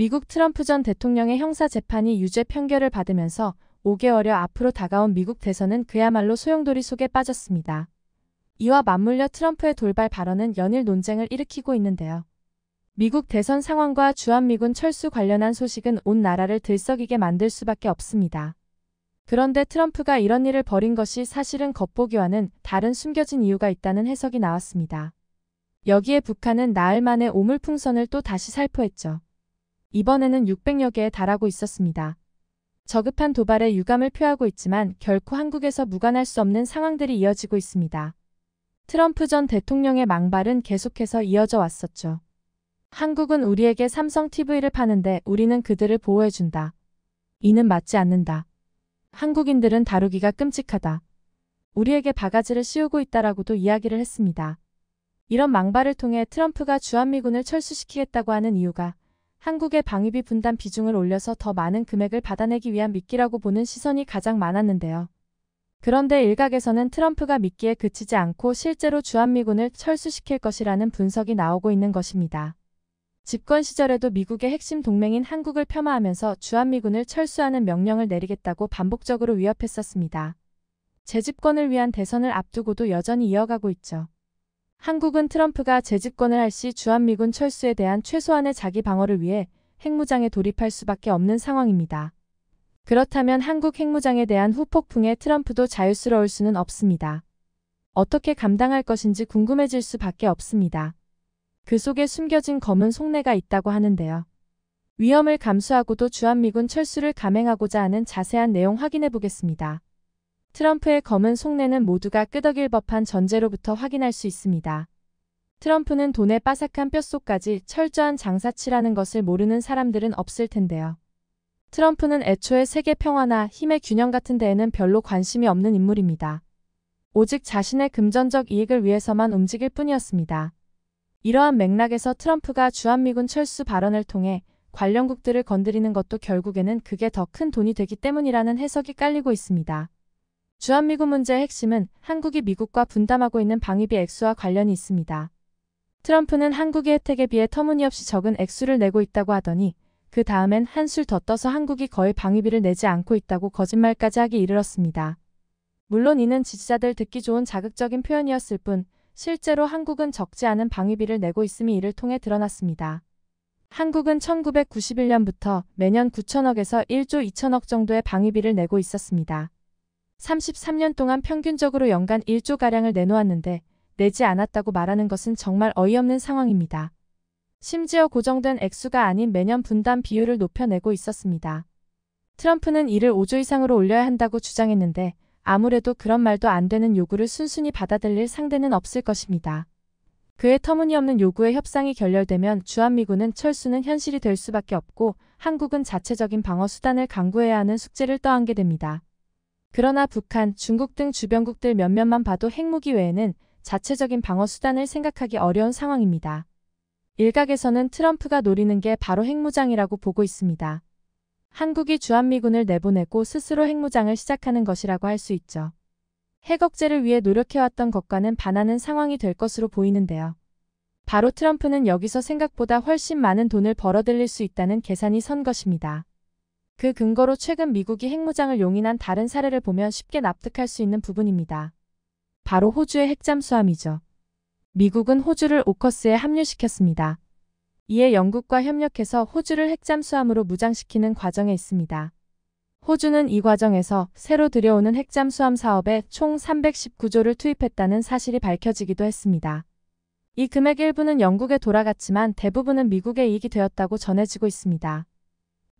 미국 트럼프 전 대통령의 형사 재판이 유죄 판결을 받으면서 5개월여 앞으로 다가온 미국 대선은 그야말로 소용돌이 속에 빠졌습니다. 이와 맞물려 트럼프의 돌발 발언은 연일 논쟁을 일으키고 있는데요. 미국 대선 상황과 주한미군 철수 관련한 소식은 온 나라를 들썩이게 만들 수밖에 없습니다. 그런데 트럼프가 이런 일을 벌인 것이 사실은 겉보기와는 다른 숨겨진 이유가 있다는 해석이 나왔습니다. 여기에 북한은 나흘 만에 오물풍선을 또 다시 살포했죠. 이번에는 600여 개에 달하고 있었습니다. 저급한 도발에 유감을 표하고 있지만 결코 한국에서 무관할 수 없는 상황들이 이어지고 있습니다. 트럼프 전 대통령의 망발은 계속해서 이어져 왔었죠. 한국은 우리에게 삼성 TV를 파는데 우리는 그들을 보호해준다. 이는 맞지 않는다. 한국인들은 다루기가 끔찍하다. 우리에게 바가지를 씌우고 있다라고도 이야기를 했습니다. 이런 망발을 통해 트럼프가 주한미군을 철수시키겠다고 하는 이유가 한국의 방위비 분담 비중을 올려서 더 많은 금액을 받아내기 위한 미끼라고 보는 시선이 가장 많았는데요. 그런데 일각에서는 트럼프가 미끼에 그치지 않고 실제로 주한미군을 철수시킬 것이라는 분석이 나오고 있는 것입니다. 집권 시절에도 미국의 핵심 동맹인 한국을 폄하하면서 주한미군을 철수하는 명령을 내리겠다고 반복적으로 위협했었습니다. 재집권을 위한 대선을 앞두고도 여전히 이어가고 있죠. 한국은 트럼프가 재집권을 할 시 주한미군 철수에 대한 최소한의 자기 방어를 위해 핵무장에 돌입할 수밖에 없는 상황입니다. 그렇다면 한국 핵무장에 대한 후폭풍에 트럼프도 자유스러울 수는 없습니다. 어떻게 감당할 것인지 궁금해질 수밖에 없습니다. 그 속에 숨겨진 검은 속내가 있다고 하는데요. 위험을 감수하고도 주한미군 철수를 감행하고자 하는 자세한 내용 확인해 보겠습니다. 트럼프의 검은 속내는 모두가 끄덕일 법한 전제로부터 확인할 수 있습니다. 트럼프는 돈의 바삭한 뼛속까지 철저한 장사치라는 것을 모르는 사람들은 없을 텐데요. 트럼프는 애초에 세계 평화나 힘의 균형 같은 데에는 별로 관심이 없는 인물입니다. 오직 자신의 금전적 이익을 위해서만 움직일 뿐이었습니다. 이러한 맥락에서 트럼프가 주한미군 철수 발언을 통해 관련국들을 건드리는 것도 결국에는 그게 더 큰 돈이 되기 때문이라는 해석이 깔리고 있습니다. 주한미군 문제의 핵심은 한국이 미국과 분담하고 있는 방위비 액수와 관련이 있습니다. 트럼프는 한국의 혜택에 비해 터무니없이 적은 액수를 내고 있다고 하더니 그 다음엔 한술 더 떠서 한국이 거의 방위비를 내지 않고 있다고 거짓말까지 하기 이르렀습니다. 물론 이는 지지자들 듣기 좋은 자극적인 표현이었을 뿐 실제로 한국은 적지 않은 방위비를 내고 있음이 이를 통해 드러났습니다. 한국은 1991년부터 매년 9천억에서 1조 2천억 정도의 방위비를 내고 있었습니다. 33년 동안 평균적으로 연간 1조가량을 내놓았는데 내지 않았다고 말하는 것은 정말 어이없는 상황입니다. 심지어 고정된 액수가 아닌 매년 분담 비율을 높여내고 있었습니다. 트럼프는 이를 5조 이상으로 올려야 한다고 주장했는데 아무래도 그런 말도 안 되는 요구를 순순히 받아들일 상대는 없을 것입니다. 그의 터무니없는 요구에 협상이 결렬되면 주한미군은 철수는 현실이 될 수밖에 없고 한국은 자체적인 방어 수단을 강구해야 하는 숙제를 떠안게 됩니다. 그러나 북한, 중국 등 주변국들 몇몇만 봐도 핵무기 외에는 자체적인 방어 수단을 생각하기 어려운 상황입니다. 일각에서는 트럼프가 노리는 게 바로 핵무장이라고 보고 있습니다. 한국이 주한미군을 내보내고 스스로 핵무장을 시작하는 것이라고 할 수 있죠. 핵 억제를 위해 노력해왔던 것과는 반하는 상황이 될 것으로 보이는데요. 바로 트럼프는 여기서 생각보다 훨씬 많은 돈을 벌어들일 수 있다는 계산이 선 것입니다. 그 근거로 최근 미국이 핵무장을 용인한 다른 사례를 보면 쉽게 납득할 수 있는 부분입니다. 바로 호주의 핵잠수함이죠. 미국은 호주를 오커스에 합류시켰습니다. 이에 영국과 협력해서 호주를 핵잠수함으로 무장시키는 과정에 있습니다. 호주는 이 과정에서 새로 들여오는 핵잠수함 사업에 총 319조를 투입했다는 사실이 밝혀지기도 했습니다. 이 금액 일부는 영국에 돌아갔지만 대부분은 미국의 이익이 되었다고 전해지고 있습니다.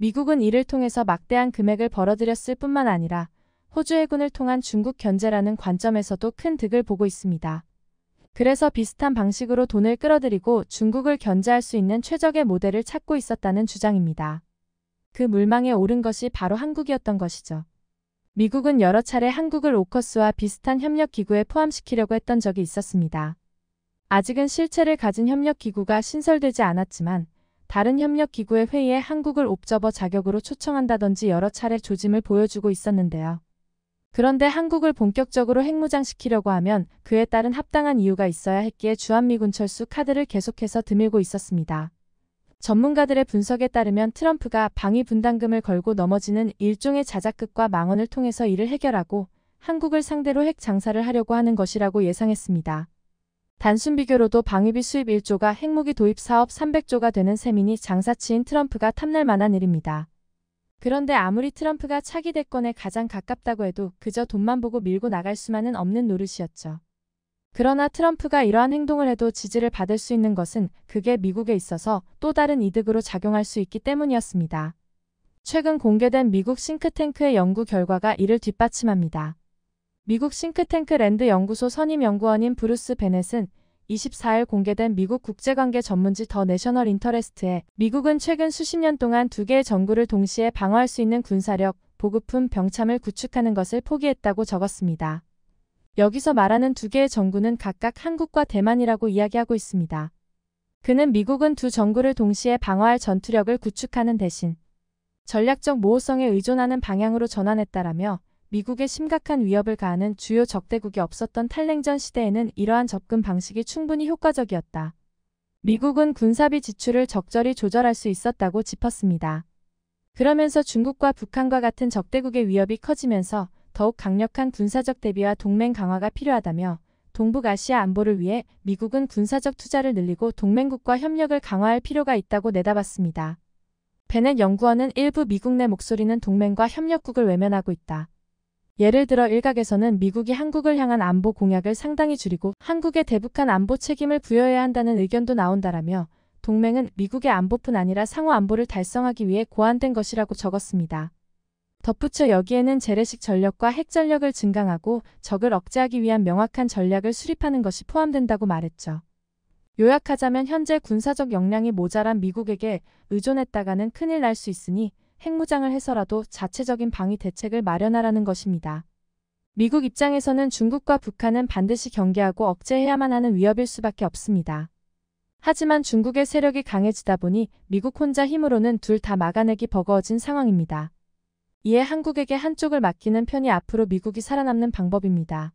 미국은 이를 통해서 막대한 금액을 벌어들였을 뿐만 아니라 호주 해군을 통한 중국 견제라는 관점에서도 큰 득을 보고 있습니다. 그래서 비슷한 방식으로 돈을 끌어들이고 중국을 견제할 수 있는 최적의 모델을 찾고 있었다는 주장입니다. 그 물망에 오른 것이 바로 한국이었던 것이죠. 미국은 여러 차례 한국을 오커스와 비슷한 협력기구에 포함시키려고 했던 적이 있었습니다. 아직은 실체를 가진 협력기구가 신설되지 않았지만 다른 협력기구의 회의에 한국을 옵저버 자격으로 초청한다든지 여러 차례 조짐을 보여주고 있었는데요. 그런데 한국을 본격적으로 핵무장시키려고 하면 그에 따른 합당한 이유가 있어야 했기에 주한미군 철수 카드를 계속해서 드밀고 있었습니다. 전문가들의 분석에 따르면 트럼프가 방위 분담금을 걸고 넘어지는 일종의 자작극과 망언을 통해서 이를 해결하고 한국을 상대로 핵 장사를 하려고 하는 것이라고 예상했습니다. 단순 비교로도 방위비 수입 1조가 핵무기 도입 사업 300조가 되는 셈이니 장사치인 트럼프가 탐날 만한 일입니다. 그런데 아무리 트럼프가 차기 대권에 가장 가깝다고 해도 그저 돈만 보고 밀고 나갈 수만은 없는 노릇이었죠. 그러나 트럼프가 이러한 행동을 해도 지지를 받을 수 있는 것은 그게 미국에 있어서 또 다른 이득으로 작용할 수 있기 때문이었습니다. 최근 공개된 미국 싱크탱크의 연구 결과가 이를 뒷받침합니다. 미국 싱크탱크 랜드 연구소 선임 연구원인 브루스 베넷은 24일 공개된 미국 국제관계 전문지 더 내셔널 인터레스트에 미국은 최근 수십 년 동안 두 개의 정부를 동시에 방어할 수 있는 군사력, 보급품 병참을 구축하는 것을 포기했다고 적었습니다. 여기서 말하는 두 개의 정부는 각각 한국과 대만이라고 이야기하고 있습니다. 그는 미국은 두정부를 동시에 방어할 전투력을 구축하는 대신 전략적 모호성에 의존하는 방향으로 전환했다라며 미국에 심각한 위협을 가하는 주요 적대국이 없었던 탈냉전 시대에는 이러한 접근 방식이 충분히 효과적이었다. 미국은 군사비 지출을 적절히 조절할 수 있었다고 짚었습니다. 그러면서 중국과 북한과 같은 적대국의 위협이 커지면서 더욱 강력한 군사적 대비와 동맹 강화가 필요하다며 동북아시아 안보를 위해 미국은 군사적 투자를 늘리고 동맹국과 협력을 강화할 필요가 있다고 내다봤습니다. 베넷 연구원은 일부 미국 내 목소리는 동맹과 협력국을 외면하고 있다. 예를 들어 일각에서는 미국이 한국을 향한 안보 공약을 상당히 줄이고 한국에 대북한 안보 책임을 부여해야 한다는 의견도 나온다라며 동맹은 미국의 안보뿐 아니라 상호 안보를 달성하기 위해 고안된 것이라고 적었습니다. 덧붙여 여기에는 재래식 전력과 핵 전력을 증강하고 적을 억제하기 위한 명확한 전략을 수립하는 것이 포함된다고 말했죠. 요약하자면 현재 군사적 역량이 모자란 미국에게 의존했다가는 큰일 날 수 있으니 핵무장을 해서라도 자체적인 방위 대책을 마련하라는 것입니다. 미국 입장에서는 중국과 북한은 반드시 경계하고 억제해야만 하는 위협일 수밖에 없습니다. 하지만 중국의 세력이 강해지다 보니 미국 혼자 힘으로는 둘 다 막아내기 버거워진 상황입니다. 이에 한국에게 한쪽을 맡기는 편이 앞으로 미국이 살아남는 방법입니다.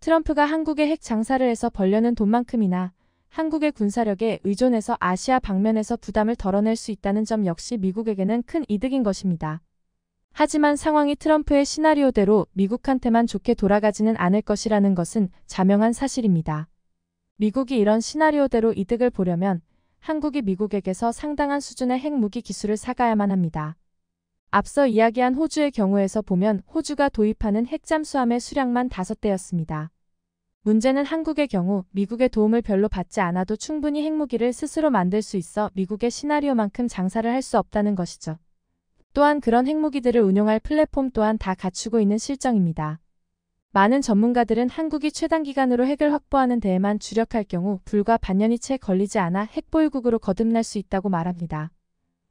트럼프가 한국의 핵 장사를 해서 벌려는 돈만큼이나 한국의 군사력에 의존해서 아시아 방면에서 부담을 덜어낼 수 있다는 점 역시 미국에게는 큰 이득인 것입니다. 하지만 상황이 트럼프의 시나리오대로 미국한테만 좋게 돌아가지는 않을 것이라는 것은 자명한 사실입니다. 미국이 이런 시나리오대로 이득을 보려면 한국이 미국에게서 상당한 수준의 핵무기 기술을 사가야만 합니다. 앞서 이야기한 호주의 경우에서 보면 호주가 도입하는 핵잠수함의 수량만 5대였습니다. 문제는 한국의 경우 미국의 도움을 별로 받지 않아도 충분히 핵무기를 스스로 만들 수 있어 미국의 시나리오만큼 장사를 할 수 없다는 것이죠. 또한 그런 핵무기들을 운용할 플랫폼 또한 다 갖추고 있는 실정입니다. 많은 전문가들은 한국이 최단기간으로 핵을 확보하는 데에만 주력할 경우 불과 반년이 채 걸리지 않아 핵보유국으로 거듭날 수 있다고 말합니다.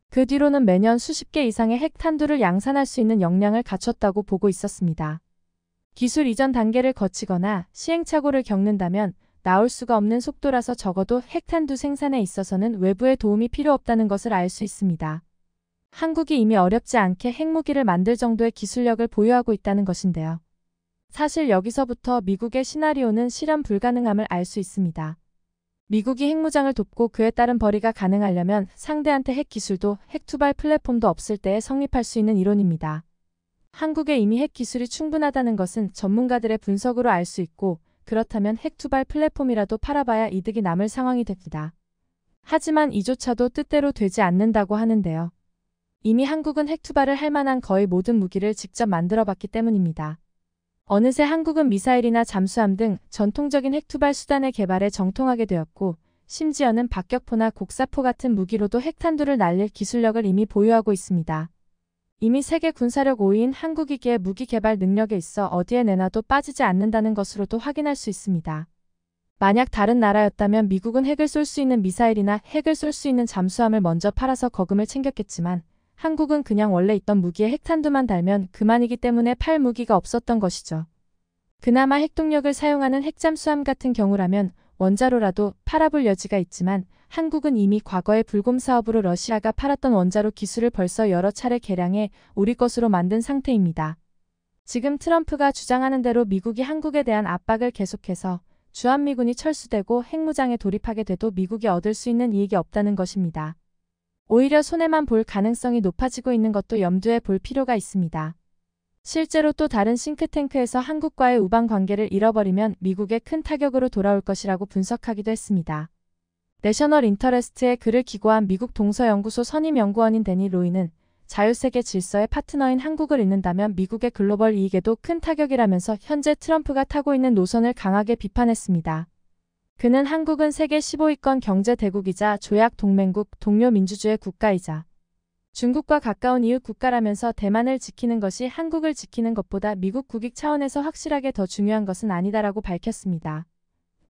그 뒤로는 매년 수십 개 이상의 핵탄두를 양산할 수 있는 역량을 갖췄다고 보고 있었습니다. 기술 이전 단계를 거치거나 시행착오를 겪는다면 나올 수가 없는 속도라서 적어도 핵탄두 생산에 있어서는 외부의 도움이 필요 없다는 것을 알 수 있습니다. 한국이 이미 어렵지 않게 핵무기를 만들 정도의 기술력을 보유하고 있다는 것인데요. 사실 여기서부터 미국의 시나리오는 실현 불가능함을 알 수 있습니다. 미국이 핵무장을 돕고 그에 따른 벌이가 가능하려면 상대한테 핵기술도 핵투발 플랫폼도 없을 때에 성립할 수 있는 이론입니다. 한국에 이미 핵 기술이 충분하다는 것은 전문가들의 분석으로 알 수 있고 그렇다면 핵 투발 플랫폼이라도 팔아봐야 이득이 남을 상황이 됩니다. 하지만 이조차도 뜻대로 되지 않는다고 하는데요. 이미 한국은 핵 투발을 할 만한 거의 모든 무기를 직접 만들어봤기 때문입니다. 어느새 한국은 미사일이나 잠수함 등 전통적인 핵 투발 수단의 개발에 정통하게 되었고 심지어는 박격포나 곡사포 같은 무기로도 핵탄두를 날릴 기술력을 이미 보유하고 있습니다. 이미 세계 군사력 5위인 한국이기에 무기 개발 능력에 있어 어디에 내놔도 빠지지 않는다는 것으로도 확인할 수 있습니다. 만약 다른 나라였다면 미국은 핵을 쏠 수 있는 미사일이나 핵을 쏠 수 있는 잠수함을 먼저 팔아서 거금을 챙겼겠지만 한국은 그냥 원래 있던 무기에 핵탄두만 달면 그만이기 때문에 팔 무기가 없었던 것이죠. 그나마 핵동력을 사용하는 핵잠수함 같은 경우라면 원자로라도 팔아볼 여지가 있지만 한국은 이미 과거의 불곰 사업으로 러시아가 팔았던 원자로 기술을 벌써 여러 차례 개량해 우리 것으로 만든 상태입니다. 지금 트럼프가 주장하는 대로 미국이 한국에 대한 압박을 계속해서 주한미군이 철수되고 핵무장에 돌입하게 돼도 미국이 얻을 수 있는 이익이 없다는 것입니다. 오히려 손해만 볼 가능성이 높아지고 있는 것도 염두에 볼 필요가 있습니다. 실제로 또 다른 싱크탱크에서 한국과의 우방 관계를 잃어버리면 미국에 큰 타격으로 돌아올 것이라고 분석하기도 했습니다. 내셔널 인터레스트에 글을 기고한 미국 동서연구소 선임연구원인 데니 로이는 자유세계 질서의 파트너인 한국을 잃는다면 미국의 글로벌 이익에도 큰 타격이라면서 현재 트럼프가 타고 있는 노선을 강하게 비판했습니다. 그는 한국은 세계 15위권 경제대국이자 조약 동맹국 동료 민주주의 국가이자 중국과 가까운 이웃 국가라면서 대만을 지키는 것이 한국을 지키는 것보다 미국 국익 차원에서 확실하게 더 중요한 것은 아니다라고 밝혔습니다.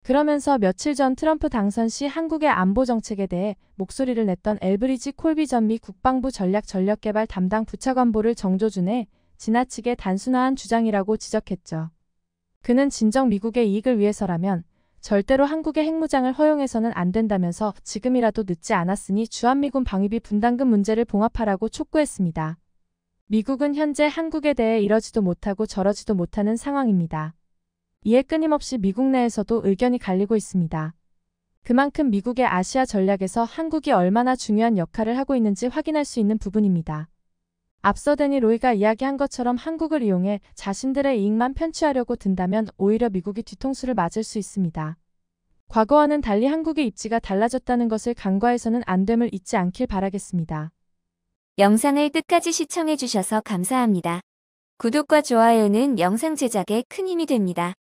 그러면서 며칠 전 트럼프 당선 시 한국의 안보 정책에 대해 목소리를 냈던 엘브리지 콜비 전미 국방부 전략 전력개발 담당 부차관보를 정조준해 지나치게 단순화한 주장이라고 지적했죠. 그는 진정 미국의 이익을 위해서라면 절대로 한국의 핵무장을 허용해서는 안 된다면서 지금이라도 늦지 않았으니 주한미군 방위비 분담금 문제를 봉합하라고 촉구했습니다. 미국은 현재 한국에 대해 이러지도 못하고 저러지도 못하는 상황입니다. 이에 끊임없이 미국 내에서도 의견이 갈리고 있습니다. 그만큼 미국의 아시아 전략에서 한국이 얼마나 중요한 역할을 하고 있는지 확인할 수 있는 부분입니다. 앞서 데니 로이가 이야기한 것처럼 한국을 이용해 자신들의 이익만 편취하려고 든다면 오히려 미국이 뒤통수를 맞을 수 있습니다. 과거와는 달리 한국의 입지가 달라졌다는 것을 간과해서는 안 됨을 잊지 않길 바라겠습니다. 영상을 끝까지 시청해주셔서 감사합니다. 구독과 좋아요는 영상 제작에 큰 힘이 됩니다.